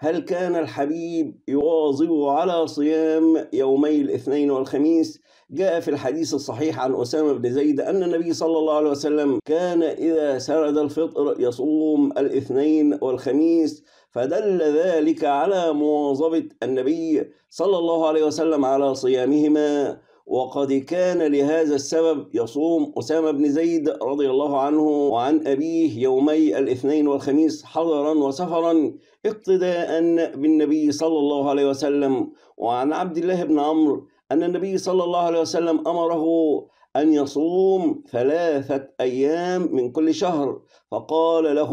هل كان الحبيب يواظب على صيام يومي الاثنين والخميس؟ جاء في الحديث الصحيح عن أسامة بن زيد أن النبي صلى الله عليه وسلم كان إذا سرد الفطر يصوم الاثنين والخميس فدل ذلك على مواظبة النبي صلى الله عليه وسلم على صيامهما وقد كان لهذا السبب يصوم أسامة بن زيد رضي الله عنه وعن أبيه يومي الاثنين والخميس حضرا وسفرا اقتداء بالنبي صلى الله عليه وسلم وعن عبد الله بن عمرو أن النبي صلى الله عليه وسلم أمره أن يصوم ثلاثة أيام من كل شهر فقال له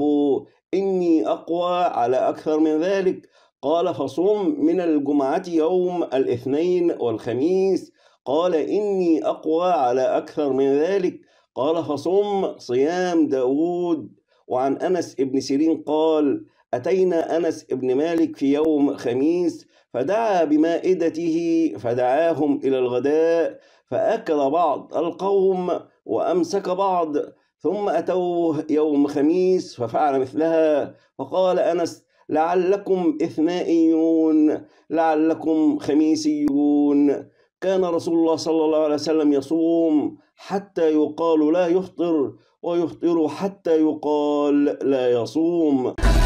إني أقوى على أكثر من ذلك قال فصم من الجمعة يوم الاثنين والخميس قال إني أقوى على أكثر من ذلك قال فصم صيام داود وعن أنس بن سيرين قال أتينا أنس بن مالك في يوم خميس فدعا بمائدته فدعاهم إلى الغداء فأكل بعض القوم وأمسك بعض ثم أتوه يوم خميس ففعل مثلها فقال أنس لعلكم إثنائيون لعلكم خميسيون كان رسول الله صلى الله عليه وسلم يصوم حتى يقال لا يفطر ويفطر حتى يقال لا يصوم